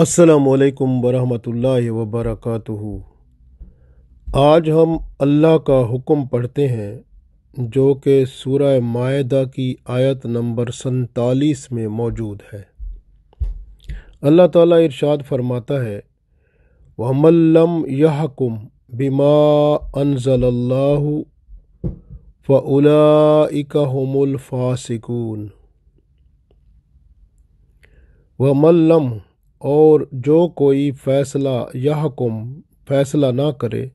असलकम वरहल वबरक आज हम अल्लाह का हुक्म पढ़ते हैं जो कि सूरह मायदा की आयत नंबर सन्तालीस में मौजूद है अल्लाह ताला इरशाद फरमाता है वमल्लम यहकुम बिमा अनजल्लाहु फ़लाकमुल फ़ासिकून वमल्लम और जो कोई फ़ैसला या हुक्म फ़ैसला ना करे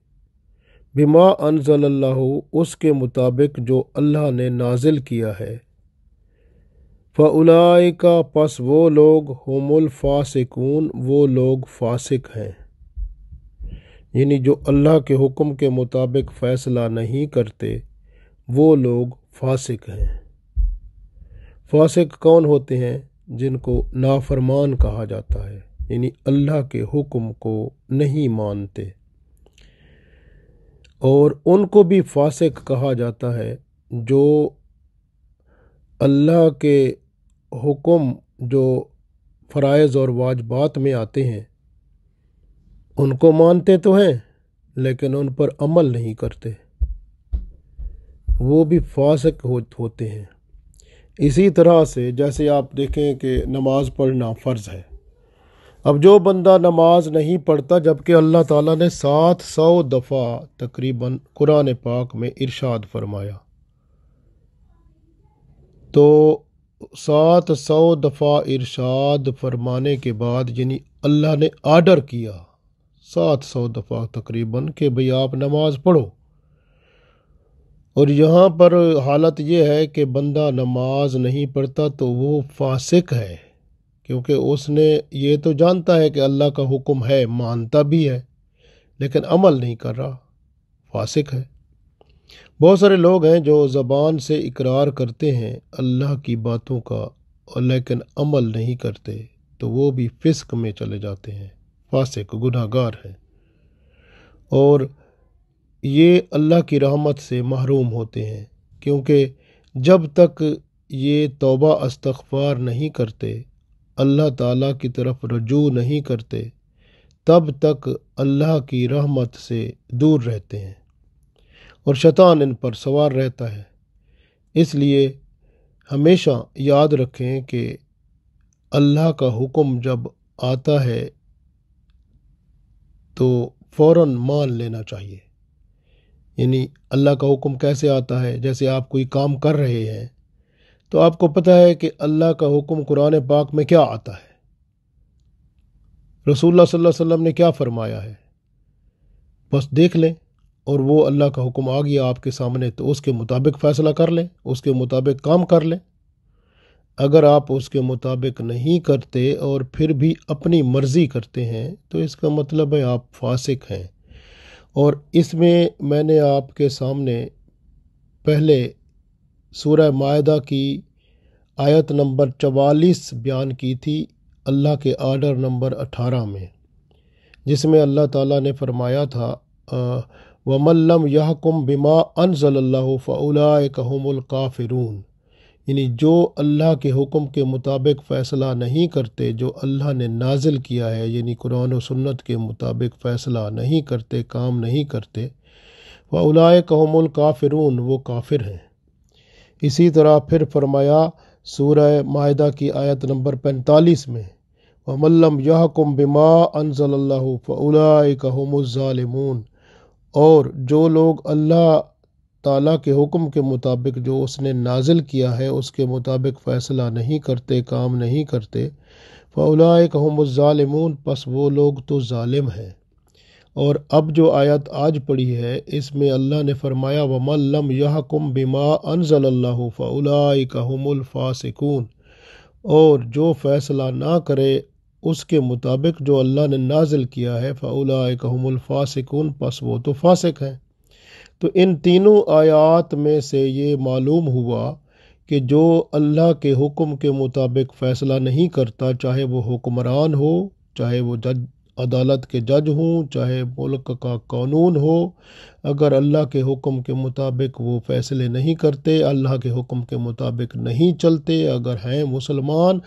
बिमा अनजल्लाह उसके मुताबिक जो अल्लाह ने नाजिल किया है फ़लाए का पस वो लोग हमुल फासिकून वो लोग फासिक हैं यानी जो अल्लाह के हुक्म के मुताबिक फ़ैसला नहीं करते वो लोग फासिक हैं फासिक कौन होते हैं जिनको नाफरमान कहा जाता है यानी अल्लाह के हुक्म को नहीं मानते और उनको भी फासिक कहा जाता है जो अल्लाह के हुक्म जो फ़रज़ और वाजबात में आते हैं उनको मानते तो हैं लेकिन उन पर अमल नहीं करते वो भी फासक होते हैं इसी तरह से जैसे आप देखें कि नमाज़ पढ़ना फ़र्ज़ है अब जो बंदा नमाज नहीं पढ़ता जबकि अल्लाह ताला ने सात सौ दफ़ा तकरीबन कुरान पाक में इरशाद फरमाया तो सात सौ दफ़ा इरशाद फरमाने के बाद यानी अल्लाह ने आर्डर किया सात सौ दफ़ा तकरीबन कि भई आप नमाज़ पढ़ो और यहाँ पर हालत यह है कि बंदा नमाज नहीं पढ़ता तो वो फासिक है क्योंकि उसने ये तो जानता है कि अल्लाह का हुक्म है मानता भी है लेकिन अमल नहीं कर रहा फासिक है बहुत सारे लोग हैं जो ज़बान से इकरार करते हैं अल्लाह की बातों का और लेकिन अमल नहीं करते तो वो भी फिस्क में चले जाते हैं फासिक गुनागार हैं और ये अल्लाह की रहमत से महरूम होते हैं क्योंकि जब तक ये तौबा अस्तफार नहीं करते अल्लाह ताला की तरफ रजू नहीं करते तब तक अल्लाह की रहमत से दूर रहते हैं और शैतान इन पर सवार रहता है इसलिए हमेशा याद रखें कि अल्लाह का हुक्म जब आता है तो फ़ौर मान लेना चाहिए यानी अल्लाह का हुक्म कैसे आता है जैसे आप कोई काम कर रहे हैं तो आपको पता है कि अल्लाह का हुक्म कुरान पाक में क्या आता है रसूलुल्लाह सल्लल्लाहु अलैहि वसल्लम ने क्या फरमाया है बस देख लें और वो अल्लाह का हुक्म आ गया आपके सामने तो उसके मुताबिक फ़ैसला कर लें उसके मुताबिक काम कर लें अगर आप उसके मुताबिक नहीं करते और फिर भी अपनी मर्ज़ी करते हैं तो इसका मतलब है आप फासिक हैं और इसमें मैंने आपके सामने पहले सूरह मायदा की आयत नंबर चवालीस बयान की थी अल्लाह के आर्डर नंबर अठारह में जिसमें अल्लाह ताला ने फरमाया था वमल्लम यहकुम बिमा अन फ़लाकमल काफ़िरून यानी जो अल्लाह के हुक्म के मुताबिक फ़ैसला नहीं करते जो अल्लाह ने नाजिल किया है यानी कुरान और सुन्नत के मुताबिक फ़ैसला नहीं करते काम नहीं करते व उलाए कहमुल काफिरून वो काफिर हैं इसी तरह फिर फरमाया सूरह माहा की आयत नंबर पैंतालीस में व यह कुम बिमा अनजल्ला फ़लाए कहमुलमून और जो लोग अल्लाह ताला के हुक्म के मुताबिक जो उसने नाजिल किया है उसके मुताबिक फ़ैसला नहीं करते काम नहीं करते फ़लाक हमज़ालमून पस वो लोग तो ालिम हैं और अब जो आयत आज पड़ी है इसमें अल्लाह ने फरमाया यह कुम बिमा अनजल्ला फ़लाकमफ़ासिकून और जो फ़ैसला ना करे उसके मुताबिक जो अल्लाह ने नाजिल किया है फ़लाकमफ़ासिकून पस वो तो फ़ासिक हैं तो इन तीनों आयात में से ये मालूम हुआ कि जो अल्लाह के हुक्म के मुताबिक फ़ैसला नहीं करता चाहे वो हुक्मरान हो चाहे वो जज अदालत के जज हों चाहे मुल्क का कानून हो अगर अल्लाह के हुक्म के मुताबिक वो फ़ैसले नहीं करते अल्लाह के हुक्म के मुताबिक नहीं चलते अगर हैं मुसलमान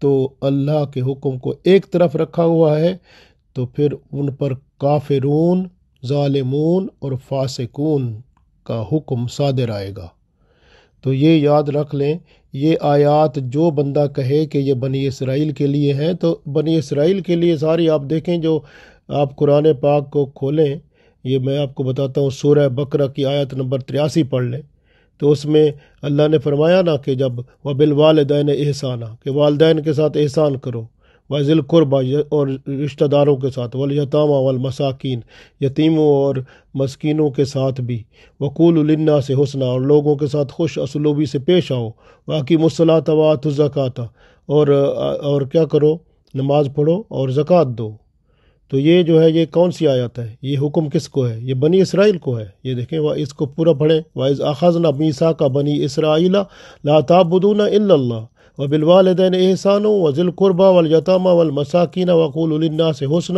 तो अल्लाह के हुक्म को एक तरफ रखा हुआ है तो फिर उन पर काफिरून ालमून और फासकून का हुक्म सादर आएगा तो ये याद रख लें ये आयात जो बंदा कहे कि ये बनी इसराइल के लिए हैं तो बनी इसराइल के लिए सारी आप देखें जो आप कुरान पाक को खोलें ये मैं आपको बताता हूँ सूरह बकरा की आयत नंबर तिरासी पढ़ लें तो उसमें अल्लाह ने फरमाया ना कि जब वबिल वालदेन एहसाना कि वालदेन के साथ एहसान करो वज़िल क़ुरबा और रिश्तेदारों के साथ वल वलमसाकिन यतीमों और मस्किनों के साथ भी वकूलन्ना से हसना और लोगों के साथ खुश असलूबी से पेश आओ बाकी मुसलात वात ज़क़ाता और और क्या करो नमाज पढ़ो और ज़क़़त दो तो ये जो है ये कौन सी आयत है ये हुक्म किसको है ये बनी इसराइल को है ये देखें वह इसको पूरा पढ़ें वाइज आखाजना मीसा का बनी इसराइला लाताबुदूना इल्लल्लाह व वबिलवालदेन एहसान वज़िलक़ुरबा वलयतामा वलमसाकिन वक़ूलना से हसन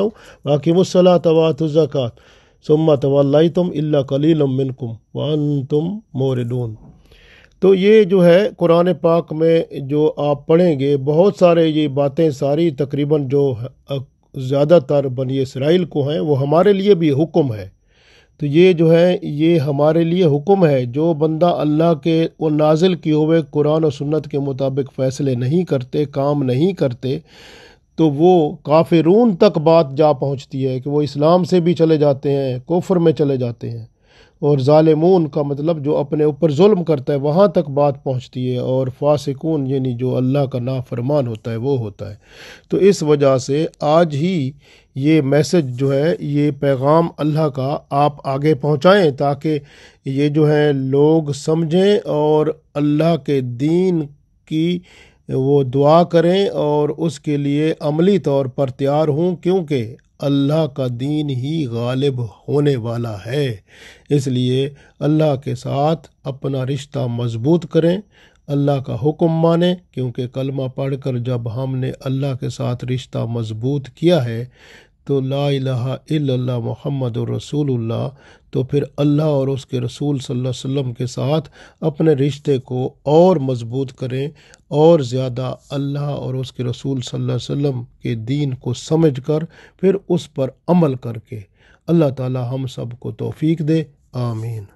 वाकिमसला तवातज़क़ात सुम्मा तवल्लाई तुम अल्ला कलीलम मिनकुम वन तुम मोरडून तो ये जो है कुरान पाक में जो आप पढ़ेंगे बहुत सारे ये बातें सारी तकरीबन जो ज़्यादातर बनी इसराइल को हैं वो हमारे लिए भी हुक्म है तो ये जो है ये हमारे लिए हुक्म है जो बंदा अल्लाह के वो नाजिल किए हुए कुरान और सुन्नत के मुताबिक फ़ैसले नहीं करते काम नहीं करते तो वो काफिरून तक बात जा पहुंचती है कि वो इस्लाम से भी चले जाते हैं कुफर में चले जाते हैं और ालमून का मतलब जो अपने ऊपर जुल्म करता है वहाँ तक बात पहुँचती है और फासिकून यानी जो अल्लाह का नाफरमान होता है वो होता है तो इस वजह से आज ही ये मैसेज जो है ये पैगाम अल्लाह का आप आगे पहुँचाएँ ताकि ये जो है लोग समझें और अल्लाह के दीन की वो दुआ करें और उसके लिए अमली तौर पर तैयार हों क्योंकि अल्लाह का दीन ही गालिब होने वाला है इसलिए अल्लाह के साथ अपना रिश्ता मजबूत करें अल्लाह का हुक्म माने क्योंकि कलमा पढ़कर जब हमने अल्लाह के साथ रिश्ता मजबूत किया है तो ला इला मोहम्मद रसूलुल्लाह तो फिर अल्लाह और उसके रसूल सल्लल्लाहु अलैहि वसल्लम के साथ अपने रिश्ते को और मजबूत करें और ज़्यादा अल्लाह और उसके रसूल सल्लल्लाहु अलैहि वसल्लम के दीन को समझकर फिर उस पर अमल करके अल्लाह ताला हम सब को तौफीक दे आमीन